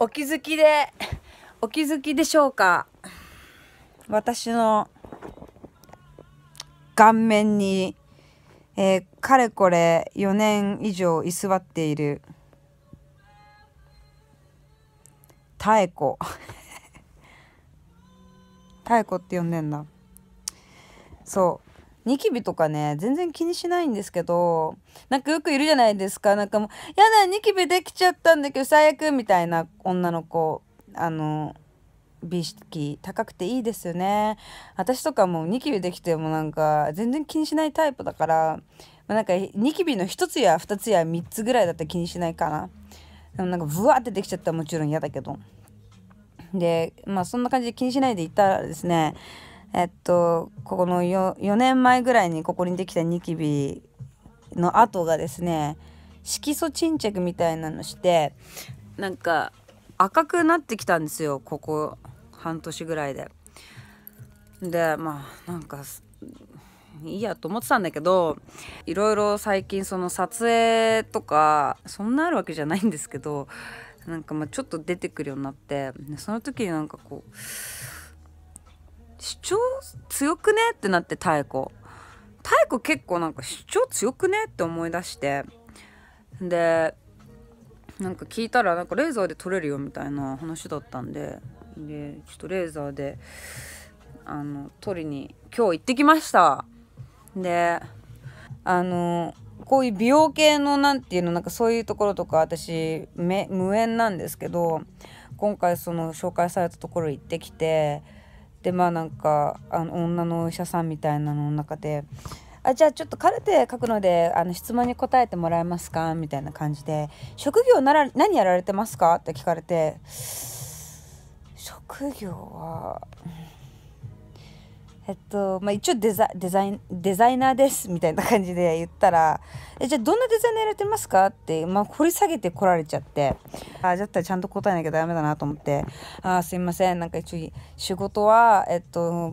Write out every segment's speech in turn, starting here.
お気づきで、お気づきでしょうか私の顔面に、えー、かれこれ4年以上居座っている妙子妙子って呼んでんだそうニキビとかね、全然気にしないんですけど、なんかよくいるじゃないですか。なんかもう、やだ、ニキビできちゃったんだけど最悪みたいな女の子、あの、美意識高くていいですよね。私とかもニキビできてもなんか全然気にしないタイプだから、まなんかニキビの1つや2つや3つぐらいだったら気にしないかな。でもなんかブワーってできちゃったらもちろん嫌だけど。で、まあそんな感じで気にしないでいたらですね、えっとこの 4, 4年前ぐらいにここにできたニキビの跡がですね色素沈着みたいなのしてなんか赤くなってきたんですよここ半年ぐらいで。でまあなんかいいやと思ってたんだけどいろいろ最近その撮影とかそんなあるわけじゃないんですけどなんかまあちょっと出てくるようになってその時になんかこう主張強くねってなって太鼓太鼓結構なんか主張強くねって思い出してでなんか聞いたらなんかレーザーで取れるよみたいな話だったんででちょっとレーザーであの取りに今日行ってきましたであのこういう美容系の何ていうのなんかそういうところとか私無縁なんですけど今回その紹介されたところ行ってきてでまあなんかあの女のお医者さんみたいなのの中で「あじゃあちょっとカルテ書くのであの質問に答えてもらえますか?」みたいな感じで「職業なら何やられてますか?」って聞かれて「職業は、えっとまあ、一応デザデザインデザイナーですみたいな感じで言ったら「えじゃあどんなデザイナーやれてますか?」って、まあ、掘り下げてこられちゃってあじゃあちゃんと答えなきゃダメだなと思って「あすいませんなんか一応仕事はえっと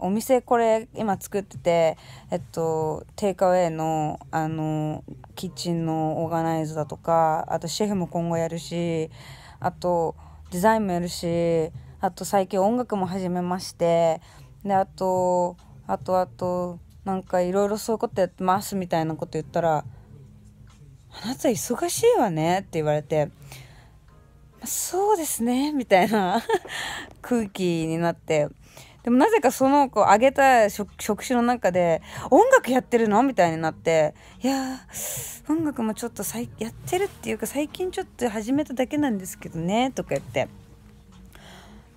お店これ今作っててえっとテイクアウェイのあのキッチンのオーガナイズだとかあとシェフも今後やるしあとデザインもやるしあと最近音楽も始めまして。であとあとあとなんかいろいろそういうことやってますみたいなこと言ったら「あなた忙しいわね」って言われて「そうですね」みたいな 空気になってでもなぜかその子あげた職種の中で「音楽やってるの?」みたいになって「いや音楽もちょっとさいやってるっていうか最近ちょっと始めただけなんですけどね」とか言って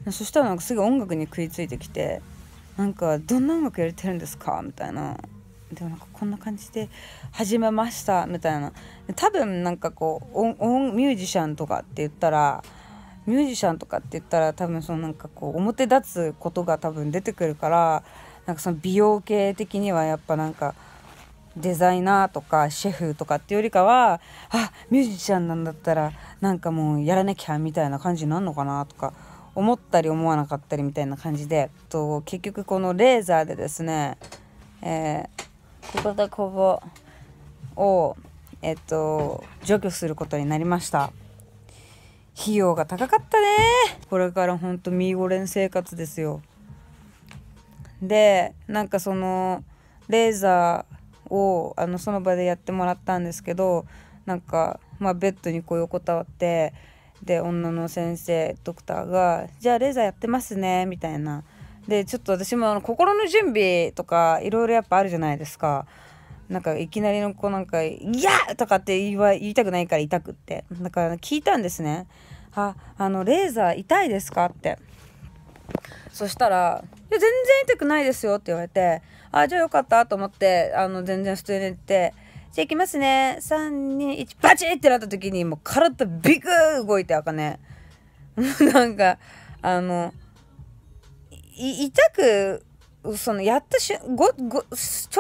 そしたらなんかすぐ音楽に食いついてきて。なんかどんな音楽やれてるんですかみたいなでもなんかこんな感じで始めましたみたいな多分なんかこうミュージシャンとかって言ったらミュージシャンとかって言ったら多分そのなんかこう表立つことが多分出てくるからなんかその美容系的にはやっぱなんかデザイナーとかシェフとかってよりかはあミュージシャンなんだったらなんかもうやらなきゃみたいな感じになるのかなとか思ったり思わなかったりみたいな感じでと結局このレーザーでですね、えー、ここでここを、えっと、除去することになりました費用が高かったねこれからほんとミーゴレン生活ですよでなんかそのレーザーをあのその場でやってもらったんですけどなんか、まあ、ベッドにこう横たわってで女の先生ドクターが「じゃあレーザーやってますね」みたいなでちょっと私もあの心の準備とかいろいろやっぱあるじゃないですか。なんかいきなりの子なんか「いや!」とかって言わ言いたくないから痛くってだから聞いたんですね「ああのレーザー痛いですか?」ってそしたら「いや全然痛くないですよ」って言われて「あじゃあよかった」と思ってあの全然普通に言って「じゃあいきますね。3、2、1、バチってなった時に、もう体ビクー動いて、あかね。なんか、あの、痛く、その、やったしご、ご、直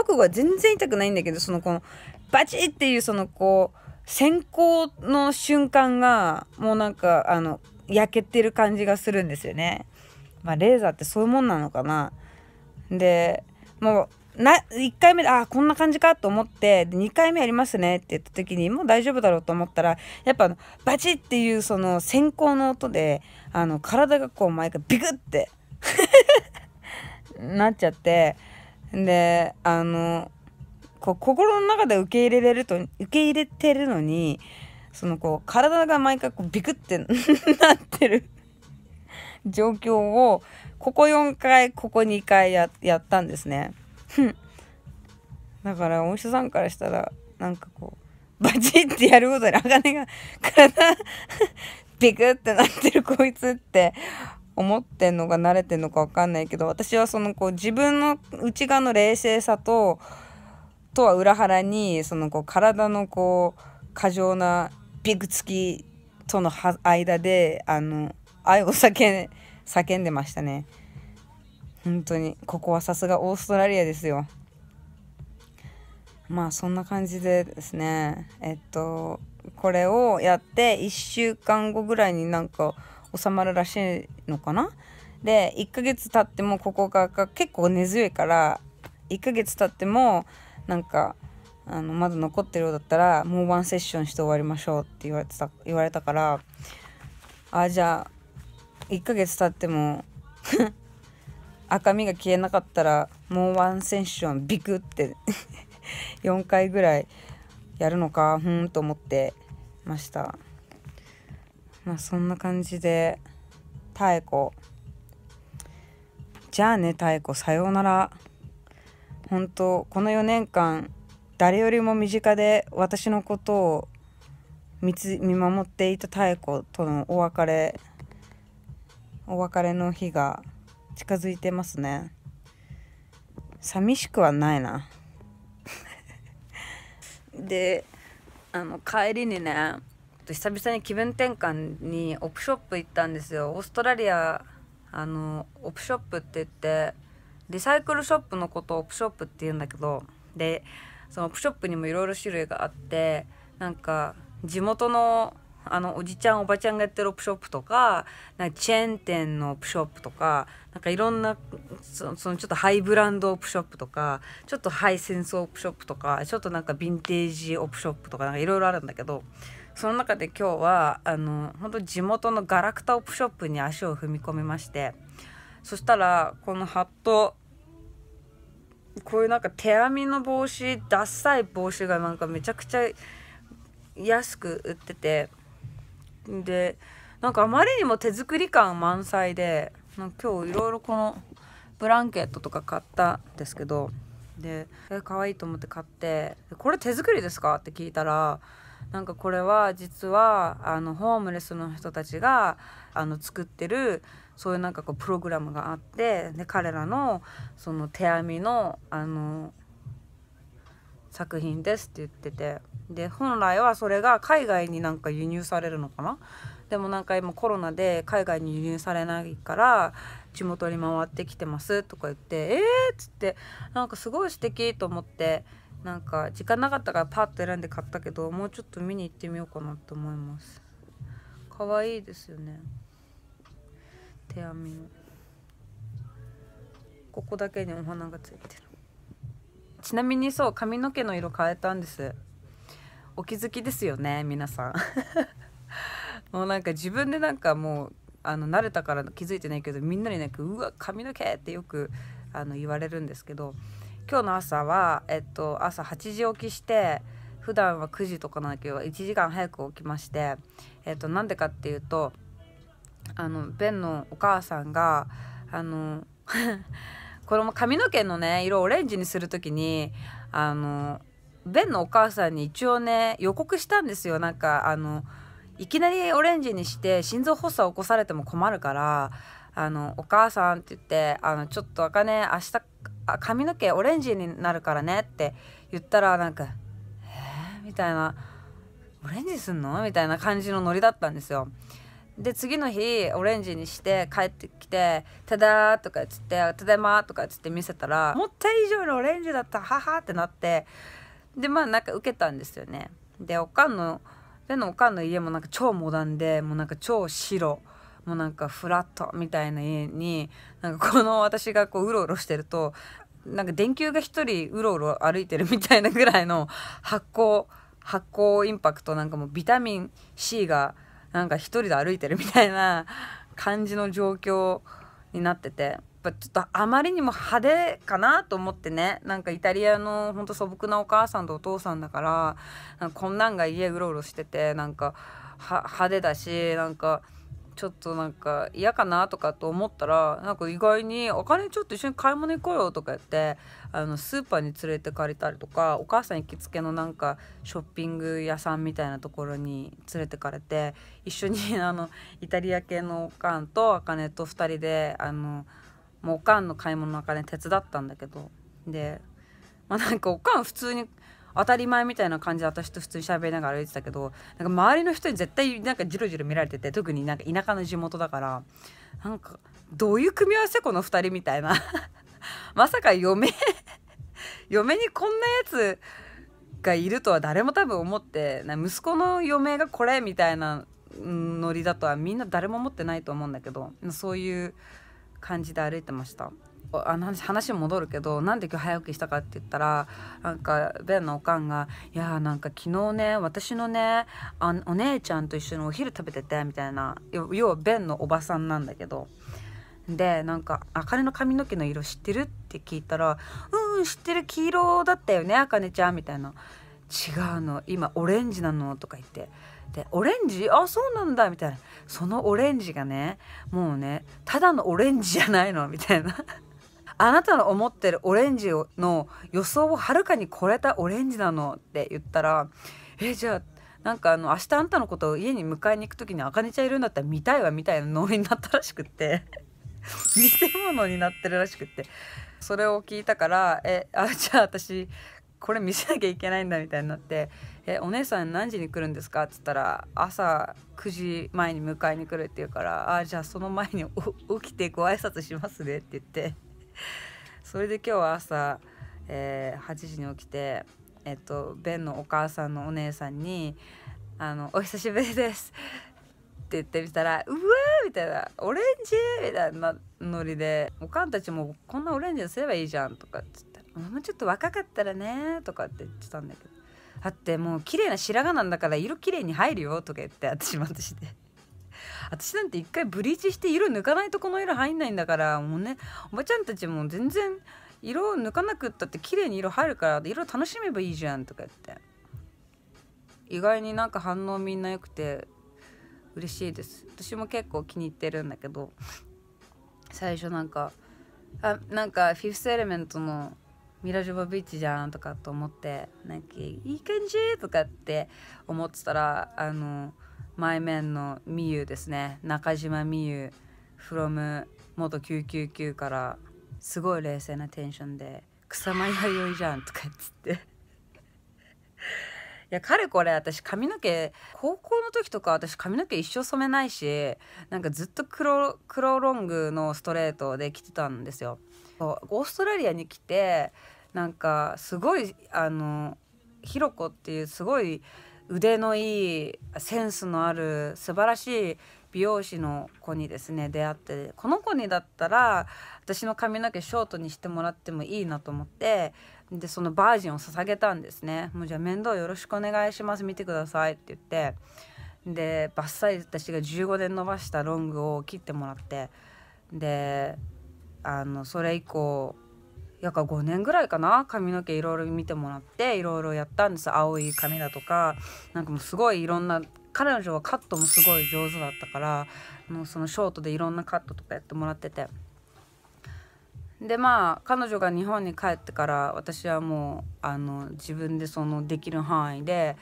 後は全然痛くないんだけど、その、この、バチっていう、その、こう、先行の瞬間が、もうなんか、あの、焼けてる感じがするんですよね。まあ、レーザーってそういうもんなのかな。で、もう、な、1回目で、あこんな感じかと思って、2回目やりますねって言った時に、もう大丈夫だろうと思ったら、やっぱ、バチっていうその閃光の音で、あの、体がこう毎回ビクって なっちゃって、で、あの、こう心の中で受け入れれると、受け入れてるのに、そのこう、体が毎回こうビクって なってる状況を、ここ4回、ここ2回ややったんですね。だからお医者さんからしたらなんかこうバチってやることで鋼が体 ビクってなってるこいつって思ってんのか慣れてんのか分かんないけど私はそのこう自分の内側の冷静さととは裏腹にそのこう体のこう過剰なビクつきとの間であの愛を叫んでましたね。本当にここはさすがオーストラリアですよまあそんな感じでですねえっとこれをやって1週間後ぐらいになんか収まるらしいのかなで1ヶ月経ってもここが結構根強いから1ヶ月経ってもなんかあのまだ残ってるようだったらもうワンセッションして終わりましょうって言われてた言われたからあじゃあ1ヶ月経っても赤みが消えなかったらもうワンセッションビクって4 回ぐらいやるのかふんと思ってましたまあそんな感じで妙子じゃあね妙子さようなら本当この4年間誰よりも身近で私のことを見つ見守っていた妙子とのお別れお別れの日が近づいてますね寂しくはないな であの帰りにね久々に気分転換にオプショップ行ったんですよオーストラリアあのオプショップって言ってリサイクルショップのことをオプショップって言うんだけどでそのオプショップにもいろいろ種類があってなんか地元のあのおじちゃんおばちゃんがやってるオプショップとかなんかチェーン店のオプショップとかなんかいろんなそそのちょっとハイブランドオプショップとかちょっとハイセンスオプショップとかちょっとなんかヴィンテージオプショップとかなんかいろいろあるんだけどその中で今日はあの本当地元のガラクタオプショップに足を踏み込みましてそしたらこのハットこういうなんか手編みの帽子ダッサい帽子がなんかめちゃくちゃ安く売ってて。でなんかあまりにも手作り感満載で今日いろいろこのブランケットとか買ったんですけどで可愛いと思って買って「これ手作りですか?」って聞いたらなんかこれは実はあのホームレスの人たちがあの作ってるそういうなんかこうプログラムがあってで彼らのその手編みのあの作品ですって言っててで本来はそれが海外になんか輸入されるのかなでもなんか今コロナで海外に輸入されないから地元に回ってきてますとか言ってえーっつってなんかすごい素敵と思ってなんか時間なかったからパッと選んで買ったけどもうちょっと見に行ってみようかなと思います可愛いですよね手編みのここだけにお花がついてるちなみにそう髪の毛の色変えたんですお気づきですよね皆さん もうなんか自分でなんかもうあの慣れたから気づいてないけどみんなになんか「うわ髪の毛!」ってよくあの言われるんですけど今日の朝は、えっと、朝8時起きして普段は9時とかなんだけど1時間早く起きまして、えっと、なんでかっていうとあのベンのお母さんがあのこれも髪の毛のね色オレンジにする時にあのベンのお母さんに一応ね予告したんですよなんかあのいきなりオレンジにして心臓発作を起こされても困るからあのお母さんって言ってあのちょっとあかね明日髪の毛オレンジになるからねって言ったらなんか「えー、みたいな「オレンジすんの?」みたいな感じのノリだったんですよ。で次の日オレンジにして帰ってきて「ただ」とかっつって「ただいま」とかっつって見せたら思った以上のオレンジだったははってなってでまあなんか受けたんですよねでおかんのでのおかんの家もなんか超モダンでもうなんか超白もうなんかフラットみたいな家になんかこの私がこううろうろしてるとなんか電球が一人うろうろ歩いてるみたいなぐらいの発光発光インパクトなんかもビタミン C がなんか一人で歩いてるみたいな 感じの状況になっててやっぱちょっとあまりにも派手かなと思ってねなんかイタリアのほんと素朴なお母さんとお父さんだからこんなんが家うろうろしててなんか派手だしなんか。ちょっとなんか嫌かなとかと思ったらなんか意外に「お金ちょっと一緒に買い物行こうよ」とか言ってあのスーパーに連れてかれたりとかお母さん行きつけのなんかショッピング屋さんみたいなところに連れてかれて一緒に あのイタリア系のおかんとあかねと2人であのもうおかんの買い物のあかね手伝ったんだけどでまあなんかおかん普通に。当たり前みたいな感じで私と普通に喋りながら歩いてたけどなんか周りの人に絶対なんかジロジロ見られてて特になんか田舎の地元だからなんかどういう組み合わせこの2人みたいな まさか嫁 嫁にこんなやつがいるとは誰も多分思ってな息子の嫁がこれみたいなノリだとはみんな誰も思ってないと思うんだけどそういう感じで歩いてました。あの話戻るけどなんで今日早起きしたかって言ったらなんかベンのおかんが「いやーなんか昨日ね私のねあお姉ちゃんと一緒にお昼食べてて」みたいな要はベンのおばさんなんだけど。でなんか「あかねの髪の毛の色知ってる?」って聞いたら「うん知ってる黄色だったよねあかねちゃん」みたいな「違うの今オレンジなの」とか言ってで「オレンジあそうなんだ」みたいなそのオレンジがねもうねただのオレンジじゃないのみたいなあなたの思ってるオレンジの予想をはるかに超えたオレンジなのって言ったらえじゃあなんかあの明日あんたのことを家に迎えに行く時にあかねちゃんいるんだったら見たいわみたいなノリになったらしくって 見せ物になってるらしくってそれを聞いたからえあじゃあ私これ見せなきゃいけないんだみたいになって「えお姉さん何時に来るんですか?」っつったら「朝9時前に迎えに来る」って言うから「あじゃあその前に起きてご挨拶しますね」って言って それで今日は朝、えー、8時に起きてえっとベンのお母さんのお姉さんに「あのお久しぶりです」って言ってみたら「うわ!」みたいな「オレンジ!」みたいなノリで「おかんたちもこんなオレンジにすればいいじゃん」とかっつって「もうちょっと若かったらね」とかって言ってたんだけど。だってもう綺麗な白髪なんだから色綺麗に入るよとか言って私も私で。私なんて一回ブリーチして色抜かないとこの色入んないんだからもうねおばちゃんたちも全然色抜かなくったって綺麗に色入るから色楽しめばいいじゃんとか言って意外になんか反応みんな良くて嬉しいです私も結構気に入ってるんだけど最初なんかあなんかフィフスエレメントのミラ・ジョバビーチじゃんとかと思ってなんかいい感じとかって思ってたらあの前面のみゆですね中島みゆ from 元999からすごい冷静なテンションで「草間弥生じゃん」とかっつって いやかれこれ私髪の毛高校の時とか私髪の毛一生染めないしなんかずっと黒黒ロングのストレートで着てたんですよ。オーストラリアに来てなんかすごいあのひろこっていうすごい腕のいいセンスのある素晴らしい美容師の子にですね出会ってこの子にだったら私の髪の毛ショートにしてもらってもいいなと思ってでそのバージンを捧げたんですねもうじゃあ面倒よろしくお願いします見てくださいって言ってでバッサリ私が15年伸ばしたロングを切ってもらってであのそれ以降約5年ぐらいかな髪の毛いろいろ見てもらっていろいろやったんです青い髪だとかなんかもうすごいいろんな彼女はカットもすごい上手だったからもうそのショートでいろんなカットとかやってもらってて。でまあ彼女が日本に帰ってから私はもうあの自分でそのできる範囲で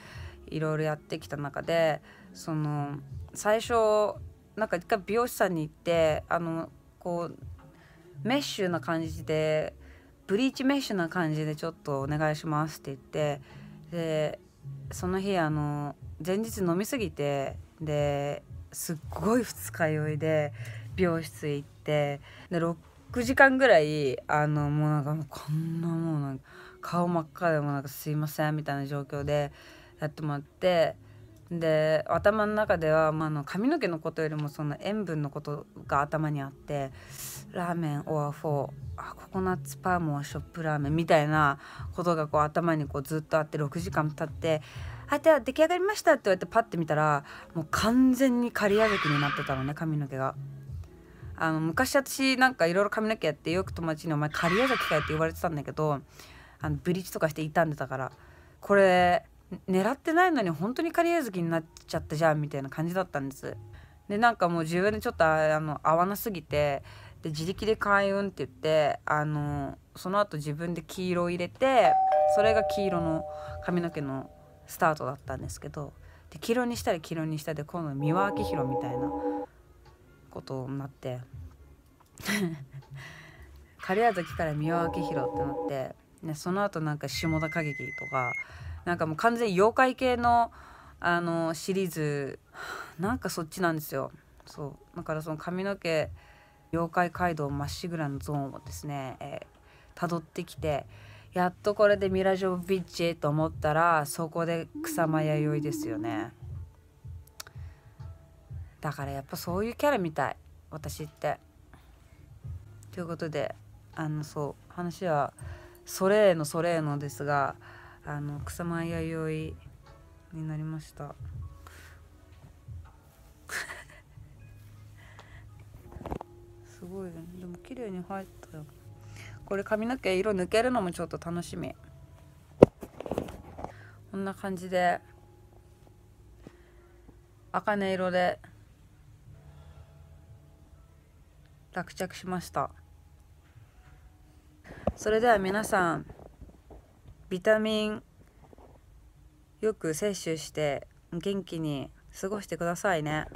いろいろやってきた中でその最初なんか一回美容師さんに行ってあのこうメッシュな感じでブリーチメッシュな感じでちょっとお願いしますって言ってでその日あの前日飲みすぎてですっごい二日酔いで病室行ってで6時間ぐらいあのもうなんかもうこんなもうなんか顔真っ赤でもなんかすいませんみたいな状況でやってもらってで頭の中では、まあ、の髪の毛のことよりもその塩分のことが頭にあって。ラーメンオアフォーあココナッツパームはショップラーメンみたいなことがこう頭にこうずっとあって6時間経って「あじゃあ出来上がりました」って言われてパッて見たらもう完全に刈り上げになってたのね髪の毛が。あの昔私なんかいろいろ髪の毛やってよく友達に「お前刈り上げかよ」って言われてたんだけどあのブリッジとかして傷んでたからこれ狙ってないのに本当に刈り上げになっちゃったじゃんみたいな感じだったんです。でなんかもう自分でちょっとあの合わなすぎてで自力で開運って言ってあのその後自分で黄色を入れてそれが黄色の髪の毛のスタートだったんですけどで黄色にしたり黄色にしたで今度は三輪明宏みたいなことになって 狩矢崎から三輪明宏ってなって、ね、その後なんか下田景樹とかなんかもう完全に妖怪系のあのシリーズなんかそっちなんですよそうだからその髪の毛妖怪街道まっしぐらのゾーンをですね、えー、辿ってきてやっとこれでミラジョビッチと思ったらそこで草間弥生ですよねだからやっぱそういうキャラみたい私って。ということであのそう話はそれのそれのですがあの草間弥生になりました。ごいねでも綺麗に入ったよこれ髪の毛色抜けるのもちょっと楽しみこんな感じで茜色で落着しましたそれでは皆さんビタミンよく摂取して元気に過ごしてくださいね。